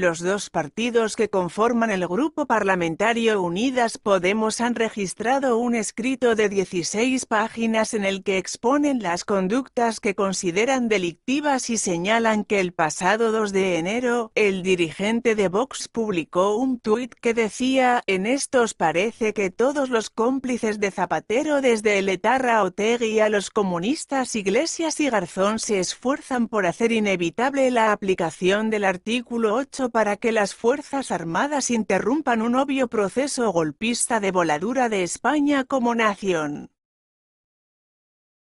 Los dos partidos que conforman el Grupo Parlamentario Unidas Podemos han registrado un escrito de 16 páginas en el que exponen las conductas que consideran delictivas y señalan que el pasado 2 de enero, el dirigente de Vox publicó un tuit que decía, en estos parece que todos los cómplices de Zapatero desde el Etarra Otegui a los comunistas Iglesias y Garzón se esfuerzan por hacer inevitable la aplicación del artículo 8 para que las Fuerzas Armadas interrumpan un obvio proceso golpista de voladura de España como nación.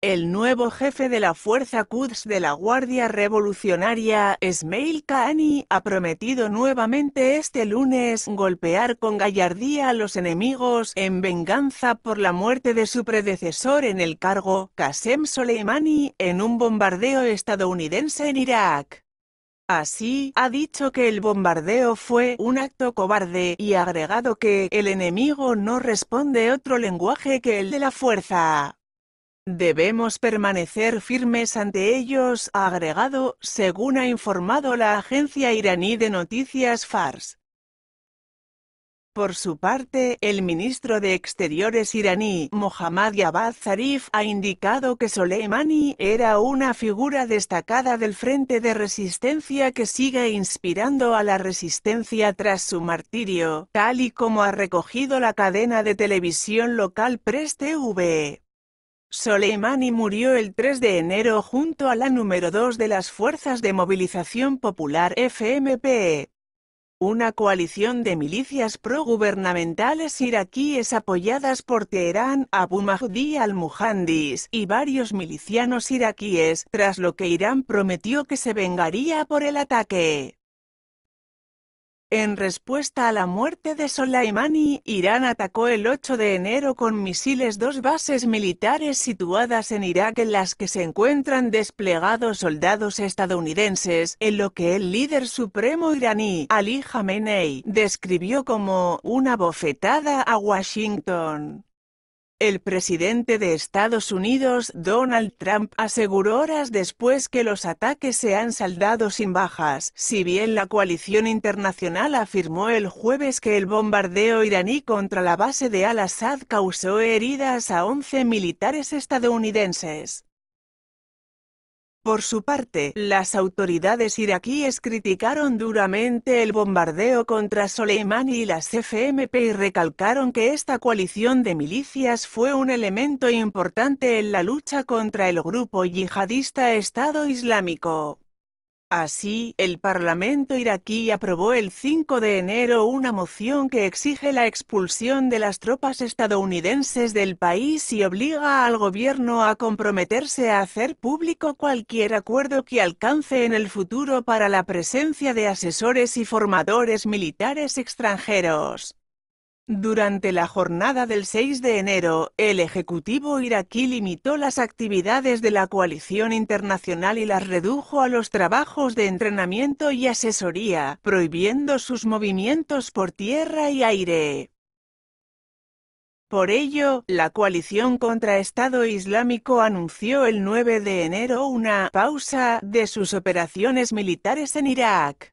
El nuevo jefe de la Fuerza Quds de la Guardia Revolucionaria, Esmail Kani, ha prometido nuevamente este lunes golpear con gallardía a los enemigos en venganza por la muerte de su predecesor en el cargo, Qasem Soleimani, en un bombardeo estadounidense en Irak. Así, ha dicho que el bombardeo fue un acto cobarde y agregado que el enemigo no responde otro lenguaje que el de la fuerza. Debemos permanecer firmes ante ellos, agregado, según ha informado la agencia iraní de noticias FARS. Por su parte, el ministro de Exteriores iraní, Mohammad Javad Zarif, ha indicado que Soleimani era una figura destacada del frente de resistencia que sigue inspirando a la resistencia tras su martirio, tal y como ha recogido la cadena de televisión local Press TV. Soleimani murió el 3 de enero junto a la número 2 de las Fuerzas de Movilización Popular FMP, una coalición de milicias progubernamentales iraquíes apoyadas por Teherán, Abu Mahdi al-Muhandis y varios milicianos iraquíes, tras lo que Irán prometió que se vengaría por el ataque. En respuesta a la muerte de Soleimani, Irán atacó el 8 de enero con misiles dos bases militares situadas en Irak en las que se encuentran desplegados soldados estadounidenses, en lo que el líder supremo iraní, Ali Khamenei, describió como una bofetada a Washington. El presidente de Estados Unidos, Donald Trump, aseguró horas después que los ataques se han saldado sin bajas, si bien la coalición internacional afirmó el jueves que el bombardeo iraní contra la base de Al-Assad causó heridas a 11 militares estadounidenses. Por su parte, las autoridades iraquíes criticaron duramente el bombardeo contra Soleimani y las FMP y recalcaron que esta coalición de milicias fue un elemento importante en la lucha contra el grupo yihadista Estado Islámico. Así, el Parlamento iraquí aprobó el 5 de enero una moción que exige la expulsión de las tropas estadounidenses del país y obliga al gobierno a comprometerse a hacer público cualquier acuerdo que alcance en el futuro para la presencia de asesores y formadores militares extranjeros. Durante la jornada del 6 de enero, el Ejecutivo iraquí limitó las actividades de la coalición internacional y las redujo a los trabajos de entrenamiento y asesoría, prohibiendo sus movimientos por tierra y aire. Por ello, la coalición contra Estado Islámico anunció el 9 de enero una pausa de sus operaciones militares en Irak.